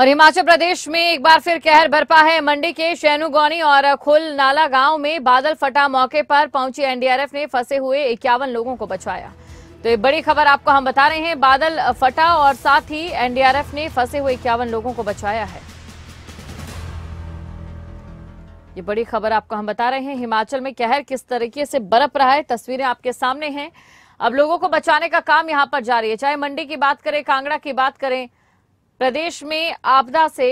और हिमाचल प्रदेश में एक बार फिर कहर बरपा है मंडी के शैनुगौनी और खुल नाला गांव में बादल फटा मौके पर पहुंची एनडीआरएफ ने फंसे हुए इक्यावन लोगों को बचाया तो एक बड़ी खबर आपको हम बता रहे हैं बादल फटा और साथ ही एनडीआरएफ ने फंसे हुए इक्यावन लोगों को बचाया है ये बड़ी खबर आपको हम बता रहे हैं हिमाचल में कहर किस तरीके से बरप रहा है तस्वीरें आपके सामने हैं अब लोगों को बचाने का काम यहां पर जारी है चाहे मंडी की बात करें कांगड़ा की बात करें प्रदेश में आपदा से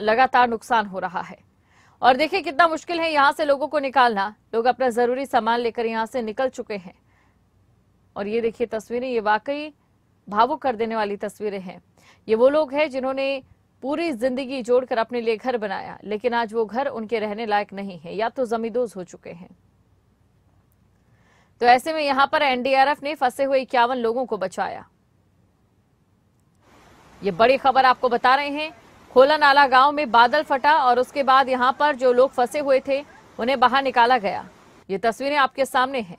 लगातार नुकसान हो रहा है और देखिए कितना मुश्किल है यहां से लोगों को निकालना लोग अपना जरूरी सामान लेकर यहां से निकल चुके हैं और ये देखिए तस्वीरें ये वाकई भावुक कर देने वाली तस्वीरें हैं ये वो लोग हैं जिन्होंने पूरी जिंदगी जोड़कर अपने लिए घर बनाया लेकिन आज वो घर उनके रहने लायक नहीं है या तो जमींदोज हो चुके हैं तो ऐसे में यहां पर एनडीआरएफ ने फंसे हुए इक्यावन लोगों को बचाया ये बड़ी खबर आपको बता रहे हैं खोला नाला गांव में बादल फटा और उसके बाद यहां पर जो लोग फंसे हुए थे उन्हें बाहर निकाला गया ये तस्वीरें आपके सामने हैं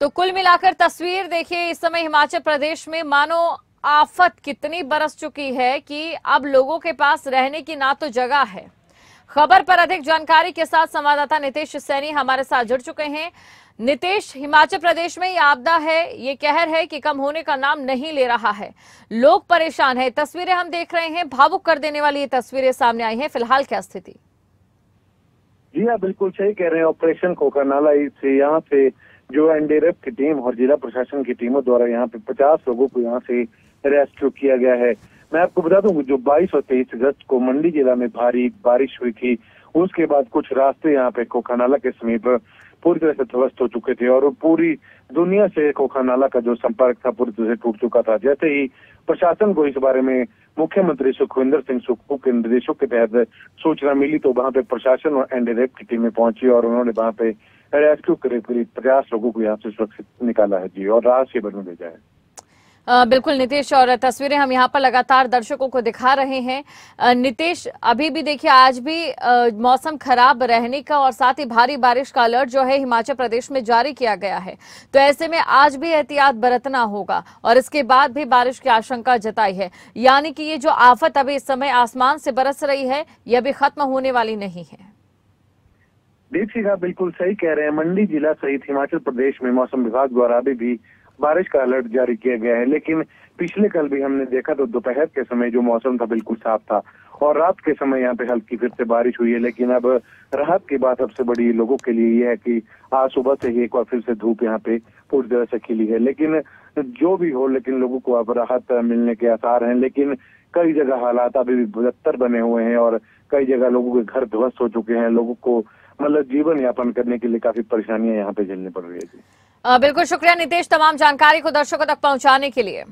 तो कुल मिलाकर तस्वीर देखिए इस समय हिमाचल प्रदेश में मानो आफत कितनी बरस चुकी है कि अब लोगों के पास रहने की ना तो जगह है खबर पर अधिक जानकारी के साथ संवाददाता नितेश सैनी हमारे साथ जुड़ चुके हैं नीतीश हिमाचल प्रदेश में ये आपदा है ये कहर है कि कम होने का नाम नहीं ले रहा है लोग परेशान है तस्वीरें हम देख रहे हैं भावुक कर देने वाली ये तस्वीरें सामने आई हैं फिलहाल क्या स्थिति जी हाँ बिल्कुल सही कह रहे हैं ऑपरेशन नाला से यहाँ से जो एनडीआरएफ की टीम और जिला प्रशासन की टीमों द्वारा यहाँ पे पचास लोगों को यहाँ से रेस्क्यू किया गया है मैं आपको बता दूं जो बाईस और तेईस अगस्त को मंडी जिला में भारी बारिश हुई थी उसके बाद कुछ रास्ते यहाँ पे कोखानाला के समीप पूरी तरह से ध्वस्त हो चुके थे और पूरी दुनिया से कोखानाला का जो संपर्क था पूरी तरह से टूट चुका था जैसे ही प्रशासन को इस बारे में मुख्यमंत्री सुखविंदर सिंह सुक्खू के निर्देशों के तहत सूचना मिली तो वहां पे प्रशासन और एनडीएफ की टीमें पहुंची और उन्होंने वहां पे रेस्क्यू करीब करीब पचास लोगों को यहाँ से सुरक्षित निकाला है जी और राहत शिविर में भेजा है बिल्कुल नीतीश और तस्वीरें हम यहाँ पर लगातार दर्शकों को दिखा रहे हैं नितेश अभी भी देखिए आज भी मौसम खराब रहने का और साथ ही भारी बारिश का अलर्ट जो है हिमाचल प्रदेश में जारी किया गया है तो ऐसे में आज भी एहतियात बरतना होगा और इसके बाद भी बारिश की आशंका जताई है यानी कि ये जो आफत अभी इस समय आसमान से बरस रही है ये अभी खत्म होने वाली नहीं है दीक्षिका हाँ, बिल्कुल सही कह रहे हैं मंडी जिला सहित हिमाचल प्रदेश में मौसम विभाग द्वारा अभी भी बारिश का अलर्ट जारी किया गया है लेकिन पिछले कल भी हमने देखा तो दोपहर के समय जो मौसम था बिल्कुल साफ था और रात के समय यहाँ पे हल्की फिर से बारिश हुई है लेकिन अब राहत की बात सबसे बड़ी लोगों के लिए यह है कि आज सुबह से ही एक बार फिर से धूप यहाँ पे पूरी तरह से खिली है लेकिन जो भी हो लेकिन लोगों को अब राहत मिलने के आसार हैं लेकिन कई जगह हालात अभी भी बदतर बने हुए हैं और कई जगह लोगों के घर ध्वस्त हो चुके हैं लोगों को मतलब जीवन यापन करने के लिए काफी परेशानियां यहाँ पे झेलनी पड़ रही है बिल्कुल शुक्रिया नितेश तमाम जानकारी को दर्शकों तक पहुंचाने के लिए